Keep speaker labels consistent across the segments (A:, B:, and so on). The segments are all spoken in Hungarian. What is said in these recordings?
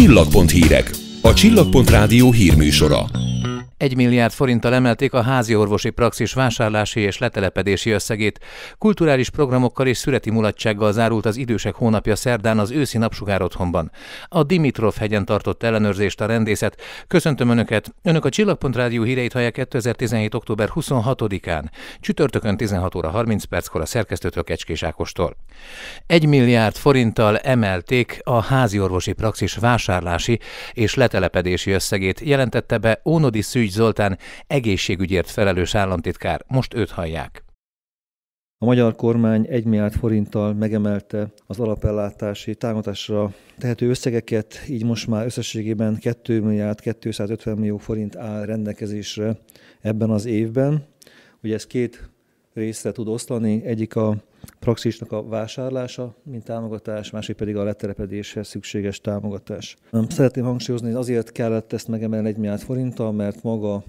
A: Csillagpont hírek. A Csillagpont Rádió hírműsora. 1 milliárd forinttal emelték a házi orvosi praxis vásárlási és letelepedési összegét. Kulturális programokkal és születi mulatsággal zárult az idősek hónapja szerdán az őszi napsugár otthonban. A Dimitrov hegyen tartott ellenőrzést a rendészet. Köszöntöm Önöket! Önök a Csillagpont Rádió híreit hallják 2017. október 26-án, csütörtökön 16 óra 30 perckor a szerkesztőtől Kecskés Ákostól. 1 milliárd forinttal emelték a házi orvosi praxis vásárlási és letelepedési összegét, jelentette be Ónodi Szügy Mikulics Zoltán egészségügyért felelős államtitkár. Most őt hallják.
B: A magyar kormány 1 milliárd forinttal megemelte az alapellátási támogatásra tehető összegeket, így most már összességében 2 milliárd 250 millió forint áll rendelkezésre ebben az évben. Ugye ez két részre tud oszlani. Egyik a praxisnak a vásárlása, mint támogatás, másik pedig a letelepedéshez szükséges támogatás. Szeretném hangsúlyozni, hogy azért kellett ezt megemelni egy milliárd forinttal, mert maga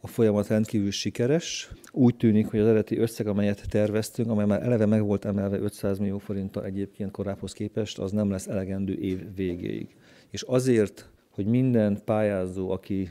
B: a folyamat rendkívül sikeres. Úgy tűnik, hogy az eredeti összeg, amelyet terveztünk, amely már eleve meg volt emelve 500 millió forinttal egyébként korábbhoz képest, az nem lesz elegendő év végéig. És azért, hogy minden pályázó, aki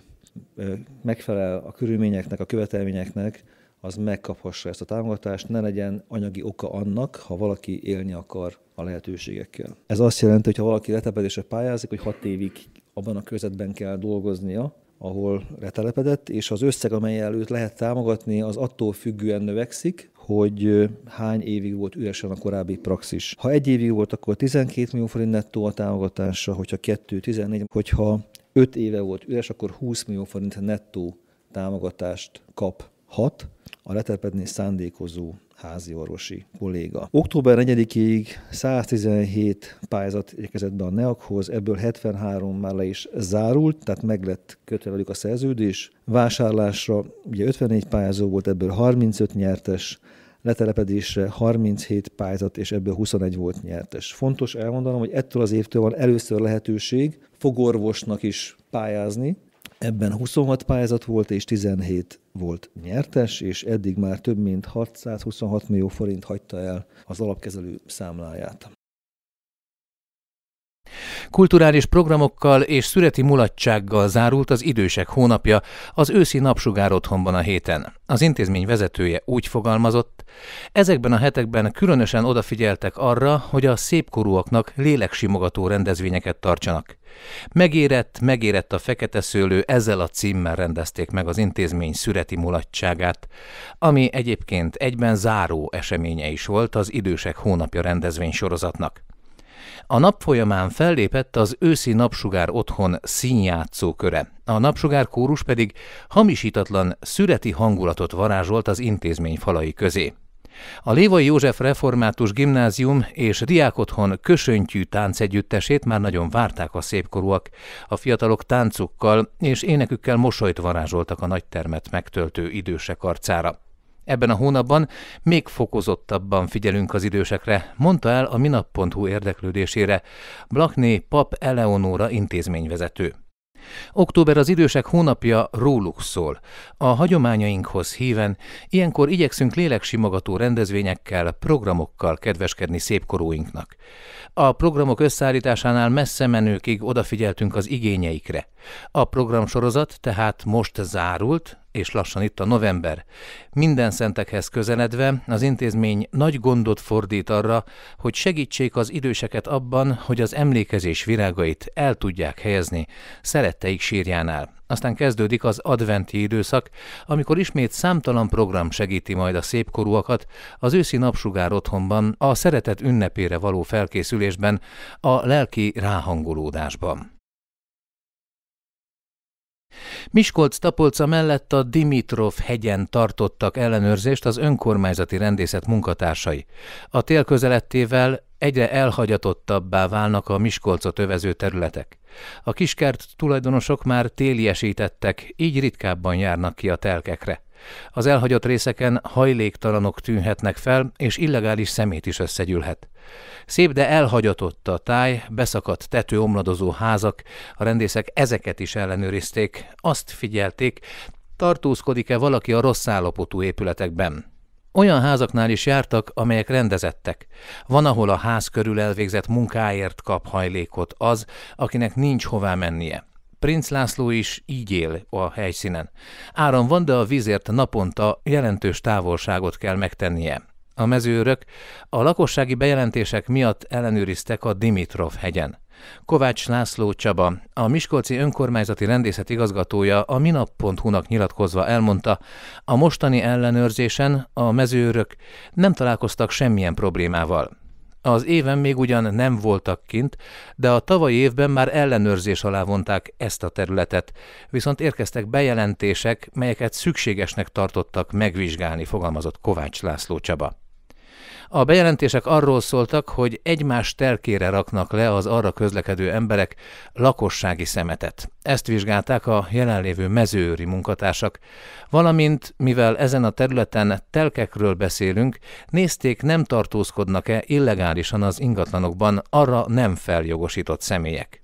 B: megfelel a körülményeknek, a követelményeknek, az megkaphassa ezt a támogatást, ne legyen anyagi oka annak, ha valaki élni akar a lehetőségekkel. Ez azt jelenti, hogy ha valaki letelepedésre pályázik, hogy hat évig abban a körzetben kell dolgoznia, ahol letelepedett, és az összeg, amely előtt lehet támogatni, az attól függően növekszik, hogy hány évig volt üresen a korábbi praxis. Ha egy évig volt, akkor 12 millió forint nettó a támogatása, hogyha 2, 14, hogyha 5 éve volt üres, akkor 20 millió forint nettó támogatást kap hat a letelepedni szándékozó házi orvosi kolléga. Október 4-ig 117 pályázat érkezett be a NEAK-hoz, ebből 73 már le is zárult, tehát meg lett kötve velük a szerződés. Vásárlásra ugye 54 pályázó volt, ebből 35 nyertes, letelepedésre 37 pályázat, és ebből 21 volt nyertes. Fontos elmondanom, hogy ettől az évtől van először lehetőség fogorvosnak is pályázni, Ebben 26 pályázat volt, és 17 volt nyertes, és eddig már több mint 626 millió forint hagyta el az alapkezelő számláját.
A: Kulturális programokkal és szüreti mulatsággal zárult az idősek hónapja az őszi napsugár otthonban a héten. Az intézmény vezetője úgy fogalmazott, ezekben a hetekben különösen odafigyeltek arra, hogy a szépkorúaknak léleksimogató rendezvényeket tartsanak. Megérett, megérett a fekete szőlő, ezzel a címmel rendezték meg az intézmény szüreti mulatságát, ami egyébként egyben záró eseménye is volt az idősek hónapja rendezvény sorozatnak. A nap folyamán fellépett az őszi napsugár otthon színjátszó köre. A napsugár kórus pedig hamisítatlan, szüreti hangulatot varázsolt az intézmény falai közé. A Lévai József Református Gimnázium és Diákotthon kösöntyű táncegyüttesét már nagyon várták a szépkorúak. A fiatalok táncukkal és énekükkel mosolyt varázsoltak a nagytermet megtöltő idősek arcára. Ebben a hónapban még fokozottabban figyelünk az idősekre, mondta el a minap.hu érdeklődésére Blakné Pap Eleonóra intézményvezető. Október az idősek hónapja róluk szól. A hagyományainkhoz híven ilyenkor igyekszünk léleksimogató rendezvényekkel, programokkal kedveskedni szépkorúinknak. A programok összeállításánál messze menőkig odafigyeltünk az igényeikre. A programsorozat tehát most zárult, és lassan itt a november. Minden szentekhez közeledve az intézmény nagy gondot fordít arra, hogy segítsék az időseket abban, hogy az emlékezés virágait el tudják helyezni szeretteik sírjánál. Aztán kezdődik az adventi időszak, amikor ismét számtalan program segíti majd a szépkorúakat az őszi napsugár otthonban, a szeretet ünnepére való felkészülésben, a lelki ráhangolódásban. Miskolc-Tapolca mellett a Dimitrov hegyen tartottak ellenőrzést az önkormányzati rendészet munkatársai. A tél közelettével egyre elhagyatottabbá válnak a Miskolcot övező területek. A kiskert tulajdonosok már téliesítettek, így ritkábban járnak ki a telkekre. Az elhagyott részeken hajléktalanok tűnhetnek fel, és illegális szemét is összegyűlhet. Szép, de elhagyatott a táj, beszakadt tetőomladozó házak, a rendészek ezeket is ellenőrizték, azt figyelték, tartózkodik-e valaki a rossz állapotú épületekben. Olyan házaknál is jártak, amelyek rendezettek. Van, ahol a ház körül elvégzett munkáért kap hajlékot az, akinek nincs hová mennie. Princ László is így él a helyszínen. Áram van, de a vízért naponta jelentős távolságot kell megtennie. A mezőrök a lakossági bejelentések miatt ellenőriztek a Dimitrov hegyen. Kovács László Csaba, a Miskolci önkormányzati rendészet igazgatója a minap.hu-nak nyilatkozva elmondta, a mostani ellenőrzésen a mezőrök nem találkoztak semmilyen problémával. Az éven még ugyan nem voltak kint, de a tavalyi évben már ellenőrzés alá vonták ezt a területet, viszont érkeztek bejelentések, melyeket szükségesnek tartottak megvizsgálni, fogalmazott Kovács László Csaba. A bejelentések arról szóltak, hogy egymás telkére raknak le az arra közlekedő emberek lakossági szemetet. Ezt vizsgálták a jelenlévő mezőri munkatársak. Valamint, mivel ezen a területen telkekről beszélünk, nézték, nem tartózkodnak-e illegálisan az ingatlanokban arra nem feljogosított személyek.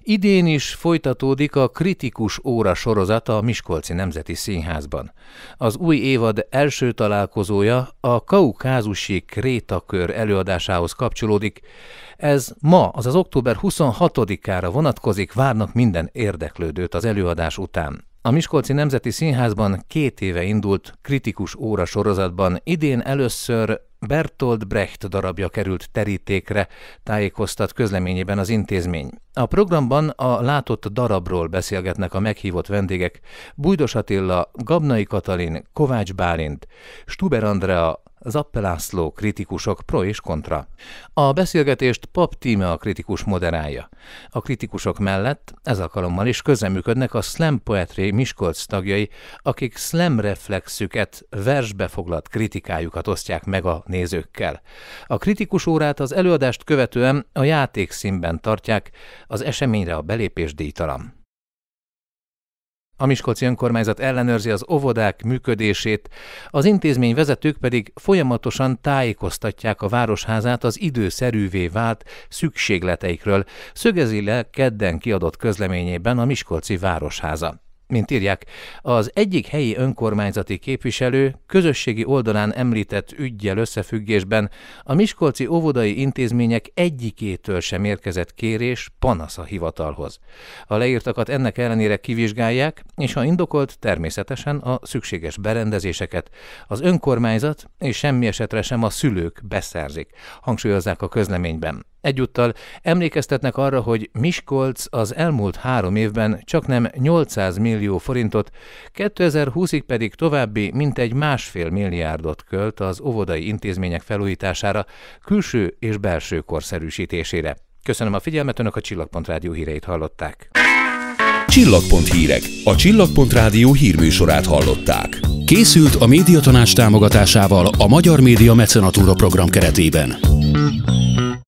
A: Idén is folytatódik a Kritikus óra sorozata a Miskolci Nemzeti Színházban. Az új évad első találkozója a kaukázusi krétakör előadásához kapcsolódik. Ez ma, azaz október 26-ára vonatkozik, várnak minden érdeklődőt az előadás után. A Miskolci Nemzeti Színházban két éve indult kritikus óra sorozatban idén először Bertolt Brecht darabja került terítékre, tájékoztat közleményében az intézmény. A programban a látott darabról beszélgetnek a meghívott vendégek Bújdos Attila, Gabnai Katalin, Kovács Bálint, Stuber Andrea, Zappelászló kritikusok pro és kontra. A beszélgetést Pap Tíme a kritikus moderálja. A kritikusok mellett ez alkalommal is közeműködnek a Slam Poetry Miskolc tagjai, akik slam reflexüket, versbe foglalt kritikájukat osztják meg a nézőkkel. A kritikus órát az előadást követően a játékszínben tartják, az eseményre a belépés díjtalan. A Miskolci önkormányzat ellenőrzi az óvodák működését, az intézmény vezetők pedig folyamatosan tájékoztatják a városházát az időszerűvé vált szükségleteikről, szögezi le kedden kiadott közleményében a Miskolci Városháza mint írják, az egyik helyi önkormányzati képviselő közösségi oldalán említett ügyjel összefüggésben a Miskolci óvodai intézmények egyikétől sem érkezett kérés panasz a hivatalhoz. A leírtakat ennek ellenére kivizsgálják, és ha indokolt, természetesen a szükséges berendezéseket az önkormányzat és semmi esetre sem a szülők beszerzik, hangsúlyozzák a közleményben. Egyúttal emlékeztetnek arra, hogy Miskolc az elmúlt három évben csak nem 800 millió forintot, 2020-ig pedig további mintegy másfél milliárdot költ az óvodai intézmények felújítására, külső és belső korszerűsítésére. Köszönöm a figyelmet, Önök a Csillagpont Rádió híreit hallották. Csillagpont hírek. A Csillagpont Rádió hírműsorát hallották. Készült a
B: médiatanás támogatásával a Magyar Média Mecenatúra program keretében.